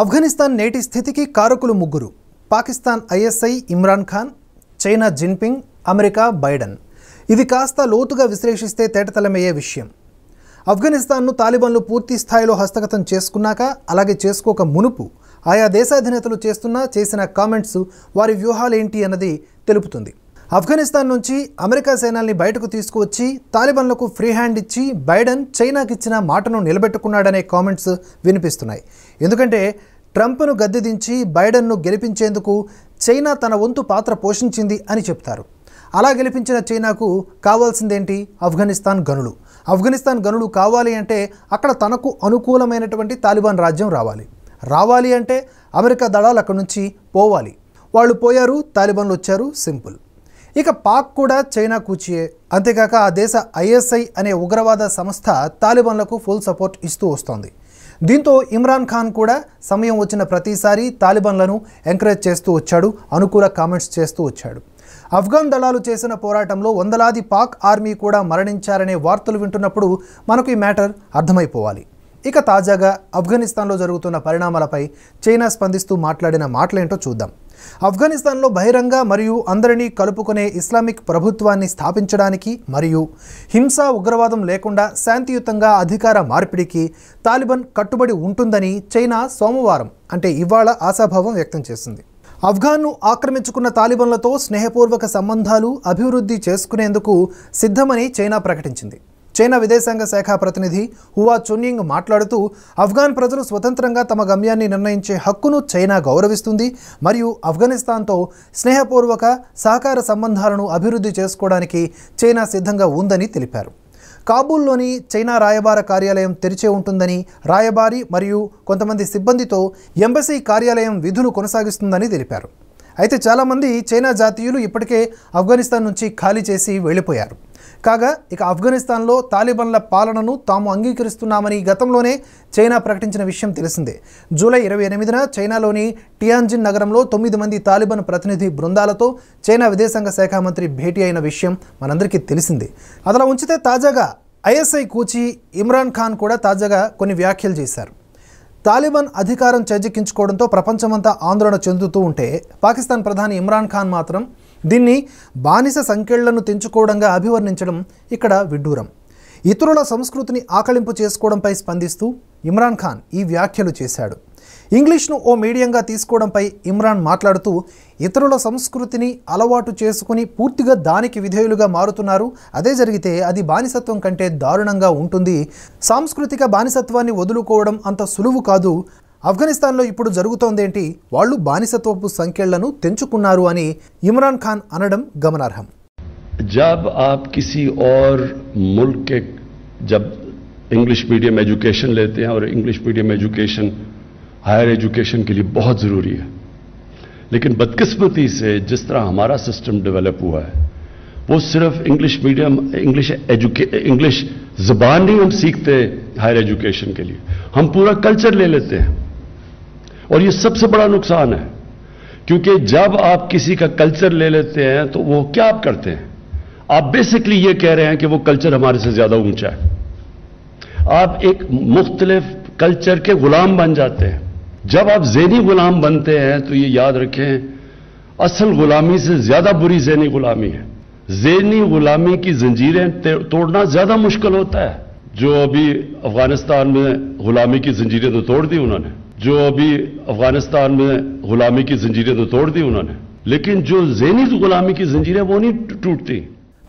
ఆఫ్ఘనిస్తాన్ నేటి స్థితికి కారకులు ముగ్గురు Pakistan ISI Imran Khan China Jinping America Biden ఇది కాస్త లోతుగా విశ్లేషిస్తే తేటతలమయ్యే విషయం ఆఫ్ఘనిస్తాన్ను తాలిబాన్లు పూర్తి స్థాయిలో హస్తగతం చేసుకున్నాక అలాగే చేసుకోక మునుపు ఆయా దేశాధినేతలు చేస్తున్నా చేసిన కామెంట్స్ వారి వ్యూహాలేంటి అన్నది తెలుపుతుంది ఆఫ్ఘనిస్తాన్ నుంచి అమెరికా సేనాల్ని బయటకు తీసుకువచ్చి తాలిబాన్లకు ఫ్రీ హ్యాండ్ ఇచ్చి బైడెన్ చైనాకి ఇచ్చిన మాటను నిలబెట్టుకున్నాడనే కామెంట్స్ వినిపిస్తున్నాయి ఎందుకంటే ట్రంప్ను దించి బైడెన్ను గెలిపించేందుకు చైనా తన వంతు పాత్ర పోషించింది అని చెప్తారు అలా గెలిపించిన చైనాకు కావాల్సిందేంటి ఆఫ్ఘనిస్తాన్ గనులు ఆఫ్ఘనిస్తాన్ గనులు కావాలి అంటే అక్కడ తనకు అనుకూలమైనటువంటి తాలిబాన్ రాజ్యం రావాలి రావాలి అంటే అమెరికా దళాలు అక్కడి నుంచి పోవాలి వాళ్ళు పోయారు తాలిబాన్లు వచ్చారు సింపుల్ ఇక పాక్ కూడా చైనా కూచియే అంతేకాక ఆ దేశ ఐఎస్ఐ అనే ఉగ్రవాద సంస్థ తాలిబాన్లకు ఫుల్ సపోర్ట్ ఇస్తూ వస్తోంది దీంతో ఇమ్రాన్ ఖాన్ కూడా సమయం వచ్చిన ప్రతిసారి తాలిబాన్లను ఎంకరేజ్ చేస్తూ వచ్చాడు అనుకూల కామెంట్స్ చేస్తూ వచ్చాడు అఫ్ఘాన్ దళాలు చేసిన పోరాటంలో వందలాది పాక్ ఆర్మీ కూడా మరణించారనే వార్తలు వింటున్నప్పుడు మనకు ఈ మ్యాటర్ అర్థమైపోవాలి ఇక తాజాగా ఆఫ్ఘనిస్తాన్లో జరుగుతున్న పరిణామాలపై చైనా స్పందిస్తూ మాట్లాడిన మాటలేంటో చూద్దాం ఆఫ్ఘనిస్తాన్లో బహిరంగ మరియు అందరినీ కలుపుకునే ఇస్లామిక్ ప్రభుత్వాన్ని స్థాపించడానికి మరియు హింస ఉగ్రవాదం లేకుండా శాంతియుతంగా అధికార మార్పిడికి తాలిబాన్ కట్టుబడి ఉంటుందని చైనా సోమవారం అంటే ఇవాళ ఆశాభావం వ్యక్తం చేసింది ఆఫ్ఘాన్ను ఆక్రమించుకున్న తాలిబన్లతో స్నేహపూర్వక సంబంధాలు అభివృద్ధి చేసుకునేందుకు సిద్ధమని చైనా ప్రకటించింది చైనా విదేశాంగ శాఖ ప్రతినిధి హువా చున్యింగ్ మాట్లాడుతూ ఆఫ్ఘాన్ ప్రజలు స్వతంత్రంగా తమ గమ్యాన్ని నిర్ణయించే హక్కును చైనా గౌరవిస్తుంది మరియు ఆఫ్ఘనిస్తాన్తో స్నేహపూర్వక సహకార సంబంధాలను అభివృద్ధి చేసుకోవడానికి చైనా సిద్ధంగా ఉందని తెలిపారు కాబూల్లోని చైనా రాయబార కార్యాలయం తెరిచే ఉంటుందని రాయబారి మరియు కొంతమంది సిబ్బందితో ఎంబసీ కార్యాలయం విధులు కొనసాగిస్తుందని తెలిపారు అయితే చాలామంది చైనా జాతీయులు ఇప్పటికే ఆఫ్ఘనిస్తాన్ నుంచి ఖాళీ చేసి వెళ్ళిపోయారు కాగా ఇక ఆఫ్ఘనిస్తాన్లో తాలిబన్ల పాలనను తాము అంగీకరిస్తున్నామని గతంలోనే చైనా ప్రకటించిన విషయం తెలిసిందే జూలై ఇరవై ఎనిమిదిన చైనాలోని టియాన్జిన్ నగరంలో తొమ్మిది మంది తాలిబాన్ ప్రతినిధి బృందాలతో చైనా విదేశాంగ శాఖ మంత్రి భేటీ అయిన విషయం మనందరికీ తెలిసిందే అదలా ఉంచితే తాజాగా ఐఎస్ఐ కూచి ఇమ్రాన్ ఖాన్ కూడా తాజాగా కొన్ని వ్యాఖ్యలు చేశారు తాలిబాన్ అధికారం చేజిక్కించుకోవడంతో ప్రపంచమంతా ఆందోళన చెందుతూ ఉంటే పాకిస్తాన్ ప్రధాని ఇమ్రాన్ ఖాన్ మాత్రం దీన్ని బానిస సంఖ్యలను తెంచుకోవడంగా అభివర్ణించడం ఇక్కడ విడ్డూరం ఇతరుల సంస్కృతిని ఆకలింపు చేసుకోవడంపై స్పందిస్తూ ఇమ్రాన్ ఖాన్ ఈ వ్యాఖ్యలు చేశాడు ఇంగ్లీష్ను ఓ మీడియంగా తీసుకోవడంపై ఇమ్రాన్ మాట్లాడుతూ ఇతరుల సంస్కృతిని అలవాటు చేసుకుని పూర్తిగా దానికి విధేయులుగా మారుతున్నారు అదే జరిగితే అది బానిసత్వం కంటే దారుణంగా ఉంటుంది సాంస్కృతిక బానిసత్వాన్ని వదులుకోవడం అంత సులువు కాదు आफ्घास्था में इपू వాళ్ళు బానిసత్వపు సంఖ్యలను తెంచుకున్నారు అని ఇమ్రాన్ ఖాన్ गमनारह जब आप किसी और मुल्क के जब इंग्लिश मीडियम एजुकेशन लेते हैं और English medium education higher education के लिए बहुत ज़रूरी है लेकिन बदकिस्मती से जिस तरह हमारा सिस्टम डेवलप हुआ है वो सिर्फ इंग्लिश मीडियम इंग्लिश एजुके इंग्लिश जबान नहीं हम सीखते हायर एजुकेशन के लिए हम पूरा कल्चर ले लेते हैं और ये सबसे बड़ा नुकसान है क्योंकि जब आप किसी का कल्चर ले लेते हैं तो वो क्या आप करते हैं आप बेसिकली ये कह रहे हैं कि वो कल्चर हमारे से ज्यादा ऊंचा है आप एक मुख्तलिफ कल्चर के गुलाम बन जाते हैं जब आप जहनी गुलाम बनते हैं तो ये याद रखें असल गुलामी से ज्यादा बुरी जहनी गुलामी है जहनी गुलामी की जंजीरें तोड़ना ज्यादा मुश्किल होता है जो अभी अफगानिस्तान में गुलामी की जंजीरें तो तोड़ दी उन्होंने जो अभी अफगानिस्तान में गुलामी की जंजीरें तो तोड़ दी उन्होंने लेकिन जो जहनी गुलामी की जंजीरें वो नहीं टूटती